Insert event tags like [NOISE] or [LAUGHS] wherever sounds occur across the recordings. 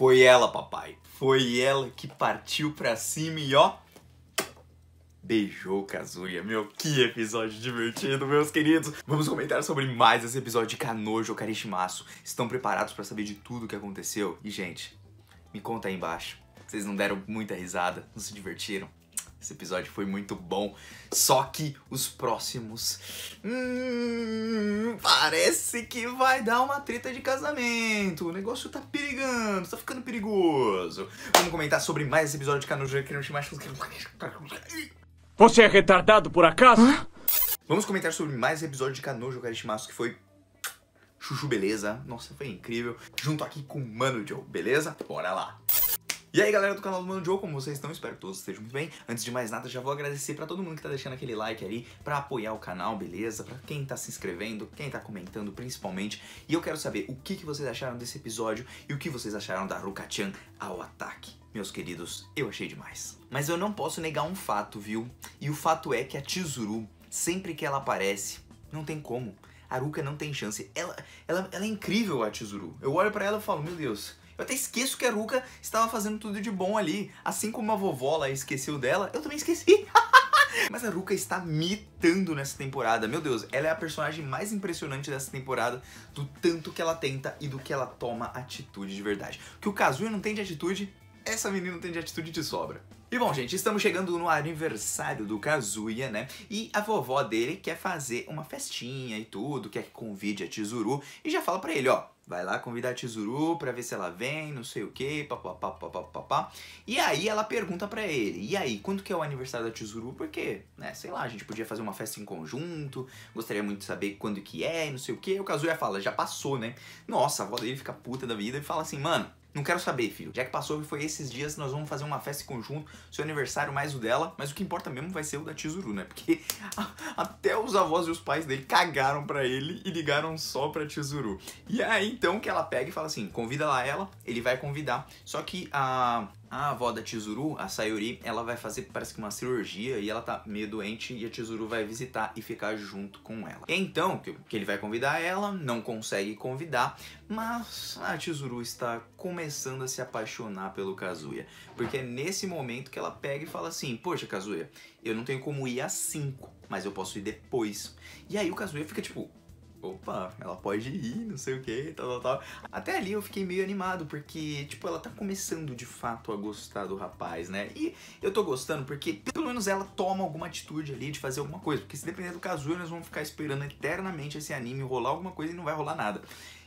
Foi ela, papai. Foi ela que partiu pra cima e ó. Beijou Kazuya, meu, que episódio divertido, meus queridos! Vamos comentar sobre mais esse episódio de Kanojo Karishimasu. Estão preparados para saber de tudo o que aconteceu? E, gente, me conta aí embaixo. Vocês não deram muita risada, não se divertiram? Esse episódio foi muito bom. Só que os próximos. Hum, parece que vai dar uma treta de casamento. O negócio tá perigando, tá ficando perigoso. Vamos comentar sobre mais esse episódio de Canuja que não mais Você é retardado por acaso? Hã? Vamos comentar sobre mais episódio de Canojo Caristimaço que foi Chuchu Beleza. Nossa, foi incrível. Junto aqui com o Mano Joe, beleza? Bora lá! E aí galera do canal do Mano Joe, como vocês estão? Espero que todos estejam muito bem. Antes de mais nada, já vou agradecer pra todo mundo que tá deixando aquele like ali pra apoiar o canal, beleza? Pra quem tá se inscrevendo, quem tá comentando principalmente. E eu quero saber o que, que vocês acharam desse episódio e o que vocês acharam da Ruka-chan ao ataque. Meus queridos, eu achei demais. Mas eu não posso negar um fato, viu? E o fato é que a Chizuru, sempre que ela aparece, não tem como. A Ruka não tem chance. Ela, ela, ela é incrível, a Chizuru. Eu olho para ela e falo, meu Deus, eu até esqueço que a Ruka estava fazendo tudo de bom ali. Assim como a vovó lá esqueceu dela, eu também esqueci. [LAUGHS] Mas a Ruka está mitando nessa temporada. Meu Deus, ela é a personagem mais impressionante dessa temporada, do tanto que ela tenta e do que ela toma atitude de verdade. O que o Kazuya não tem de atitude, essa menina tem de atitude de sobra. E bom, gente, estamos chegando no aniversário do Kazuya, né? E a vovó dele quer fazer uma festinha e tudo, quer que convide a Tizuru e já fala pra ele, ó, Vai lá, convidar a Tizuru pra ver se ela vem, não sei o que, papapá, papapá. E aí ela pergunta pra ele, e aí, quando que é o aniversário da Tizuru? Porque, né, sei lá, a gente podia fazer uma festa em conjunto, gostaria muito de saber quando que é, não sei o que. O Kazuya fala, já passou, né? Nossa, a avó dele fica puta da vida e fala assim, mano, não quero saber, filho. Já que passou e foi esses dias, nós vamos fazer uma festa em conjunto, seu aniversário mais o dela, mas o que importa mesmo vai ser o da Tizuru, né? Porque [LAUGHS] a, até os avós e os pais dele cagaram para ele e ligaram só pra Tizuru. E é aí então que ela pega e fala assim: convida lá ela, ele vai convidar. Só que a a avó da Tizuru, a Sayuri, ela vai fazer parece que uma cirurgia e ela tá meio doente e a Tizuru vai visitar e ficar junto com ela. Então, que, ele vai convidar ela, não consegue convidar, mas a Tizuru está começando a se apaixonar pelo Kazuya, porque é nesse momento que ela pega e fala assim: "Poxa, Kazuya, eu não tenho como ir às 5, mas eu posso ir depois". E aí o Kazuya fica tipo: opa, ela pode ir, não sei o que, tal, tal, tal. Até ali eu fiquei meio animado, porque, tipo, ela tá começando de fato a gostar do rapaz, né? E eu tô gostando porque pelo menos ela toma alguma atitude ali de fazer alguma coisa, porque se depender do Kazuya, nós vamos ficar esperando eternamente esse anime rolar alguma coisa e não vai rolar nada.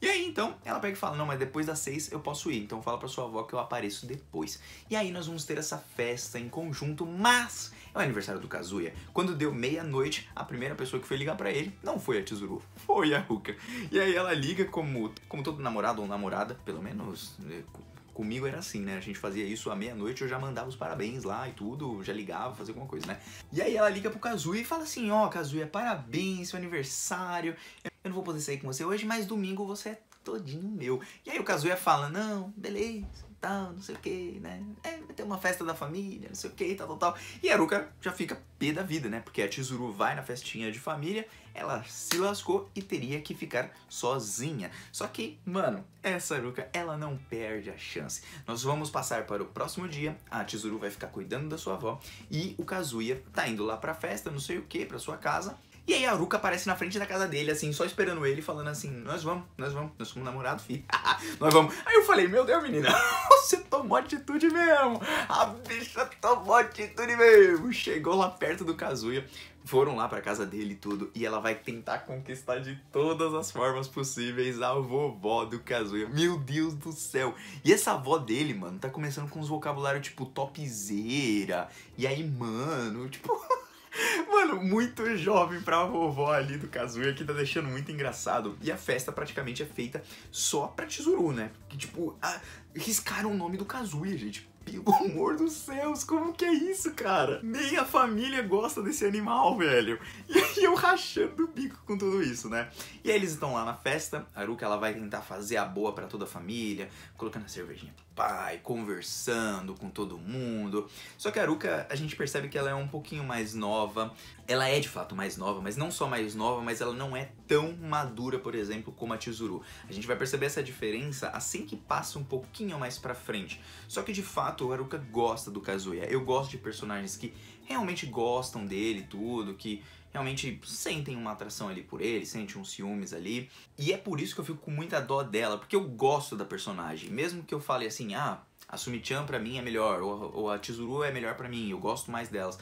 E aí, então, ela pega e fala: Não, mas depois das seis eu posso ir. Então, fala pra sua avó que eu apareço depois. E aí, nós vamos ter essa festa em conjunto, mas é o aniversário do Kazuya. Quando deu meia-noite, a primeira pessoa que foi ligar para ele não foi a Tizuru, foi a Ruka. E aí, ela liga como, como todo namorado ou namorada, pelo menos né, comigo era assim, né? A gente fazia isso à meia-noite, eu já mandava os parabéns lá e tudo, já ligava, fazia alguma coisa, né? E aí ela liga pro Kazuya e fala assim: Ó, oh, Kazuya, é parabéns, seu aniversário. Eu não vou poder sair com você hoje, mas domingo você é todinho meu. E aí o Kazuya fala: Não, beleza tal, não sei o que, né? É, vai ter uma festa da família, não sei o que, tal, tal, tal. E a Aruka já fica pé da vida, né? Porque a Chizuru vai na festinha de família, ela se lascou e teria que ficar sozinha. Só que, mano, essa Aruka, ela não perde a chance. Nós vamos passar para o próximo dia, a Chizuru vai ficar cuidando da sua avó e o Kazuya tá indo lá pra festa, não sei o que, pra sua casa, e aí a Aruka aparece na frente da casa dele, assim, só esperando ele, falando assim, nós vamos, nós vamos, nós somos namorados, filho, [LAUGHS] nós vamos. Aí eu falei, meu Deus, menina, [LAUGHS] você tomou atitude mesmo, a bicha tomou atitude mesmo. Chegou lá perto do Kazuya, foram lá pra casa dele e tudo, e ela vai tentar conquistar de todas as formas possíveis a vovó do Kazuya. Meu Deus do céu! E essa avó dele, mano, tá começando com uns vocabulários tipo topzeira, e aí, mano, tipo... [LAUGHS] muito jovem pra vovó ali do Kazuya, que tá deixando muito engraçado. E a festa praticamente é feita só pra Tesouro, né? Que, tipo, a... riscaram o nome do Kazuya, gente. Pelo amor dos céus, como que é isso, cara? Nem a família gosta desse animal, velho. [LAUGHS] E eu rachando o bico com tudo isso, né? E aí eles estão lá na festa, a Aruka ela vai tentar fazer a boa para toda a família, colocando a cervejinha pro pai, conversando com todo mundo. Só que a Aruka, a gente percebe que ela é um pouquinho mais nova, ela é de fato mais nova, mas não só mais nova, mas ela não é tão madura, por exemplo, como a Tizuru. A gente vai perceber essa diferença assim que passa um pouquinho mais pra frente. Só que de fato o Haruka gosta do Kazuya. Eu gosto de personagens que realmente gostam dele tudo, que realmente sentem uma atração ali por ele, sentem uns ciúmes ali. E é por isso que eu fico com muita dó dela, porque eu gosto da personagem. Mesmo que eu fale assim, ah, a Sumichan pra mim é melhor, ou, ou a Tizuru é melhor pra mim, eu gosto mais delas.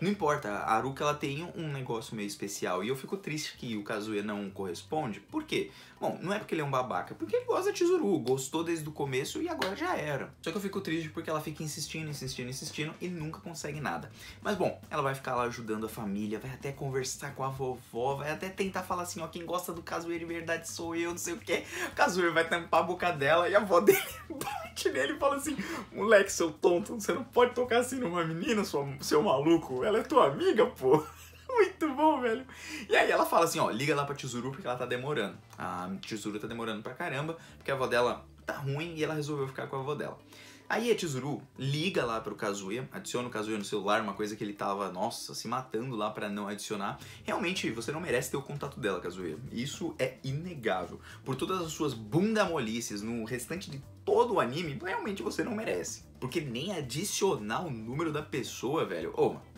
Não importa, a Aruka ela tem um negócio meio especial e eu fico triste que o Kazuya não corresponde. Por quê? Bom, não é porque ele é um babaca, porque ele gosta de Chizuru, gostou desde o começo e agora já era. Só que eu fico triste porque ela fica insistindo, insistindo, insistindo e nunca consegue nada. Mas bom, ela vai ficar lá ajudando a família, vai até conversar com a vovó, vai até tentar falar assim, ó, quem gosta do Kazuya de verdade sou eu, não sei o quê. O Kazuya vai tampar a boca dela e a avó dele [LAUGHS] bate nele e fala assim, moleque, seu tonto, você não pode tocar assim numa menina, seu, seu maluco ela é tua amiga, pô. [LAUGHS] Muito bom, velho. E aí ela fala assim, ó, liga lá pra Tizuru porque ela tá demorando. A Tizuru tá demorando pra caramba, porque a avó dela tá ruim e ela resolveu ficar com a avó dela. Aí a Tizuru liga lá pro Kazuya, adiciona o Kazuya no celular, uma coisa que ele tava, nossa, se matando lá para não adicionar. Realmente, você não merece ter o contato dela, Kazuya. Isso é inegável. Por todas as suas bunda molices no restante de todo o anime, realmente você não merece. Porque nem adicionar o número da pessoa, velho. Ô, oh,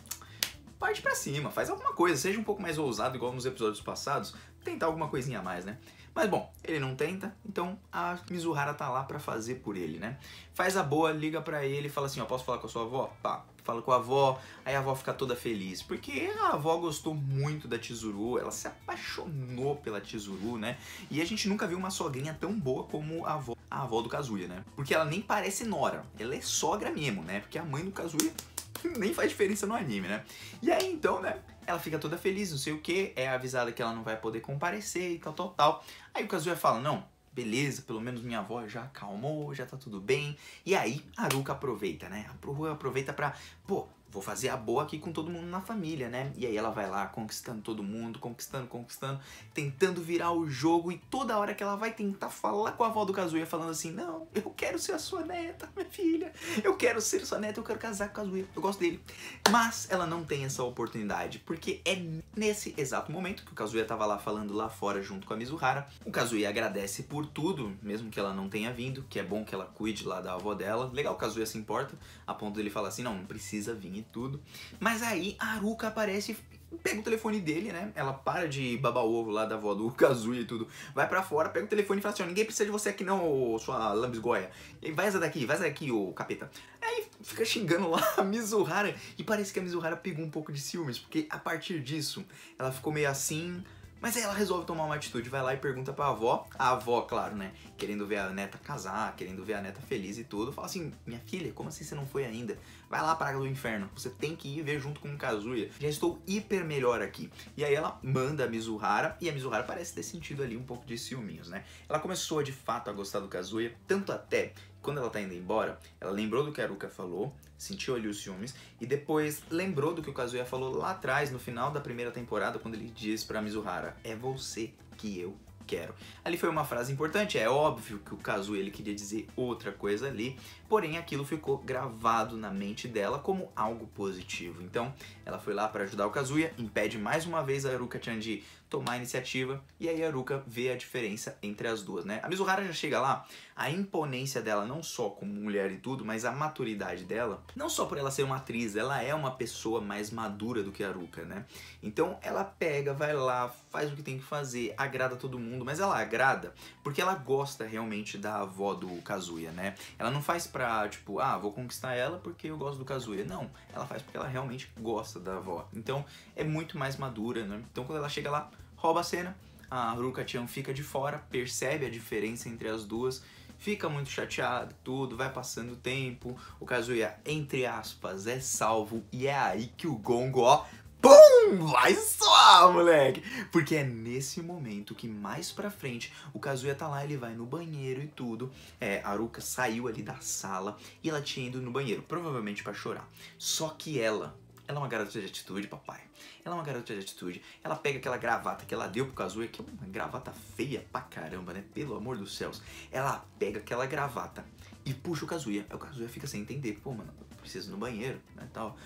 parte para cima, faz alguma coisa, seja um pouco mais ousado, igual nos episódios passados, tentar alguma coisinha a mais, né? Mas bom, ele não tenta, então a Mizuhara tá lá para fazer por ele, né? Faz a boa, liga para ele, fala assim, ó, posso falar com a sua avó? Pá, fala com a avó, aí a avó fica toda feliz, porque a avó gostou muito da Tizuru, ela se apaixonou pela Tizuru, né? E a gente nunca viu uma sogrinha tão boa como a avó, a avó do Kazuya, né? Porque ela nem parece nora, ela é sogra mesmo, né? Porque a mãe do Kazuya [LAUGHS] nem faz diferença no anime, né? E aí então, né? Ela fica toda feliz, não sei o que, é avisada que ela não vai poder comparecer e tal, tal, tal. Aí o Kazuya fala: Não, beleza, pelo menos minha avó já acalmou, já tá tudo bem. E aí, a Ruka aproveita, né? Ruka aproveita pra, pô, vou fazer a boa aqui com todo mundo na família, né? E aí ela vai lá conquistando todo mundo, conquistando, conquistando, tentando virar o jogo e toda hora que ela vai tentar falar com a avó do Kazuya falando assim: "Não, eu quero ser a sua neta, minha filha. Eu quero ser sua neta, eu quero casar com o Kazuya. Eu gosto dele". Mas ela não tem essa oportunidade, porque é nesse exato momento que o Kazuya tava lá falando lá fora junto com a Mizuhara. O Kazuya agradece por tudo, mesmo que ela não tenha vindo, que é bom que ela cuide lá da avó dela. Legal, o Kazuya se importa, a ponto dele falar assim: "Não, não precisa vir e tudo. Mas aí a Aruka aparece pega o telefone dele, né? Ela para de babar ovo lá da vó do [LAUGHS] Kazuya e tudo. Vai para fora, pega o telefone e fala assim, ninguém precisa de você aqui não, sua lambisgoia. vai essa daqui, vai essa daqui, ô capeta. Aí fica xingando lá a Mizuhara. E parece que a Mizuhara pegou um pouco de ciúmes, porque a partir disso, ela ficou meio assim... Mas aí ela resolve tomar uma atitude, vai lá e pergunta pra avó. A avó, claro, né? Querendo ver a neta casar, querendo ver a neta feliz e tudo. Fala assim: Minha filha, como assim você não foi ainda? Vai lá para do inferno. Você tem que ir ver junto com o Kazuya. Já estou hiper melhor aqui. E aí ela manda a Mizuhara. E a Mizuhara parece ter sentido ali um pouco de ciúminhos, né? Ela começou de fato a gostar do Kazuya. Tanto até quando ela tá indo embora, ela lembrou do que a Aruka falou, sentiu ali os ciúmes, e depois lembrou do que o Kazuya falou lá atrás, no final da primeira temporada, quando ele diz pra Mizuhara, é você que eu quero. Ali foi uma frase importante, é óbvio que o Kazuya ele queria dizer outra coisa ali, porém aquilo ficou gravado na mente dela como algo positivo. Então, ela foi lá para ajudar o Kazuya, impede mais uma vez a aruka chan de tomar a iniciativa e aí a Haruka vê a diferença entre as duas, né? A Mizuhara já chega lá, a imponência dela não só como mulher e tudo, mas a maturidade dela, não só por ela ser uma atriz, ela é uma pessoa mais madura do que a Haruka, né? Então ela pega, vai lá, faz o que tem que fazer, agrada todo mundo, mas ela agrada porque ela gosta realmente da avó do Kazuya, né? Ela não faz pra, tipo, ah, vou conquistar ela porque eu gosto do Kazuya. Não, ela faz porque ela realmente gosta da avó. Então é muito mais madura, né? Então quando ela chega lá, rouba a cena. A Ruka Chan fica de fora, percebe a diferença entre as duas, fica muito chateado, tudo, vai passando o tempo. O Kazuya, entre aspas, é salvo e é aí que o gongo, ó, BUM! Vai soar, moleque! Porque é nesse momento que mais pra frente o Kazuya tá lá, ele vai no banheiro e tudo. É, a Ruka saiu ali da sala e ela tinha ido no banheiro, provavelmente para chorar. Só que ela ela é uma garota de atitude, papai. Ela é uma garota de atitude. Ela pega aquela gravata que ela deu pro Kazuya, que é uma gravata feia pra caramba, né? Pelo amor dos céus. Ela pega aquela gravata e puxa o Kazuya. Aí o Kazuya fica sem entender. Pô, mano, preciso ir no banheiro, né, tal.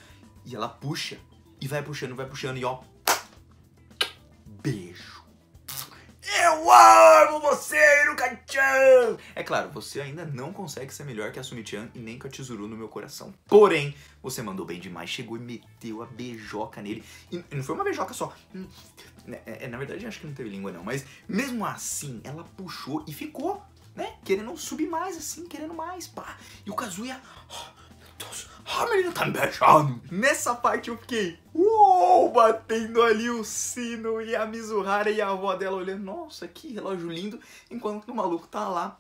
E ela puxa. E vai puxando, vai puxando e ó... Beijo. Eu amo você, Iruka-chan! É claro, você ainda não consegue ser melhor que a Sumi-chan e nem que a Tizuru no meu coração. Porém, você mandou bem demais, chegou e meteu a beijoca nele. E não foi uma beijoca só. Hum, né, é, é, na verdade, acho que não teve língua não, mas mesmo assim, ela puxou e ficou, né? Querendo subir mais, assim, querendo mais, pá. E o Kazuya... Oh, Nessa parte eu fiquei, uou, batendo ali o sino e a Mizuhara e a avó dela olhando, nossa, que relógio lindo, enquanto o maluco tá lá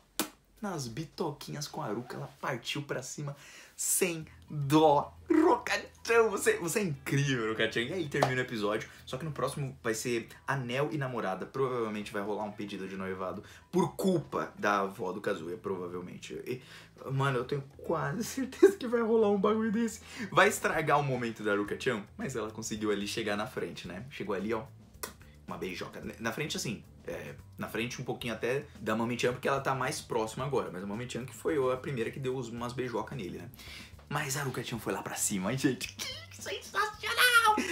nas bitoquinhas com a Aruka, ela partiu pra cima sem dó. Rokachan, você, você é incrível, Rokachan. E aí termina o episódio, só que no próximo vai ser anel e namorada. Provavelmente vai rolar um pedido de noivado por culpa da avó do Kazuya, provavelmente. E, Mano, eu tenho quase [LAUGHS] certeza que vai rolar um bagulho desse. Vai estragar o momento da Aruka-chan, mas ela conseguiu ali chegar na frente, né? Chegou ali, ó, uma beijoca. Na frente, assim, é, na frente um pouquinho até da Mamichan, porque ela tá mais próxima agora. Mas a Mamichan que foi a primeira que deu umas beijocas nele, né? Mas a Chan foi lá pra cima, hein, [LAUGHS] gente? Que sensacional!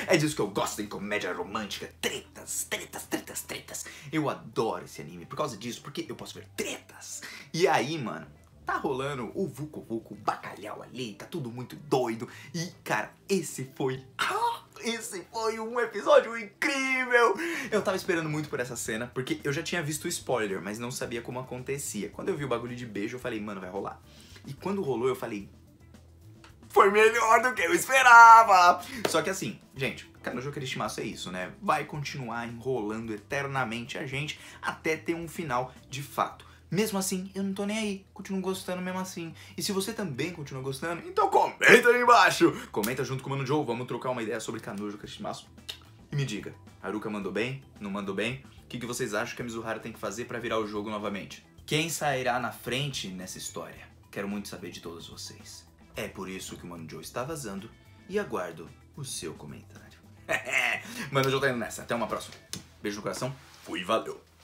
É disso que eu gosto em comédia romântica. Tretas, tretas, tretas, tretas. Eu adoro esse anime por causa disso, porque eu posso ver tretas. E aí, mano, tá rolando o Vucu Vucu, bacalhau ali, tá tudo muito doido. E, cara, esse foi... Ah, esse foi um episódio incrível! Eu tava esperando muito por essa cena, porque eu já tinha visto o spoiler, mas não sabia como acontecia. Quando eu vi o bagulho de beijo, eu falei, mano, vai rolar. E quando rolou, eu falei, foi melhor do que eu esperava. Só que assim, gente, cara, o jogo de estimaço é isso, né? Vai continuar enrolando eternamente a gente até ter um final de fato. Mesmo assim, eu não tô nem aí. Continuo gostando mesmo assim. E se você também continua gostando, então comenta aí embaixo. Comenta junto com o Mano Joe. Vamos trocar uma ideia sobre Kanojo Kashimasu. E me diga, Haruka mandou bem? Não mandou bem? O que, que vocês acham que a Mizuhara tem que fazer para virar o jogo novamente? Quem sairá na frente nessa história? Quero muito saber de todos vocês. É por isso que o Mano Joe está vazando e aguardo o seu comentário. [LAUGHS] Mano Joe tá indo nessa. Até uma próxima. Beijo no coração. Fui, valeu.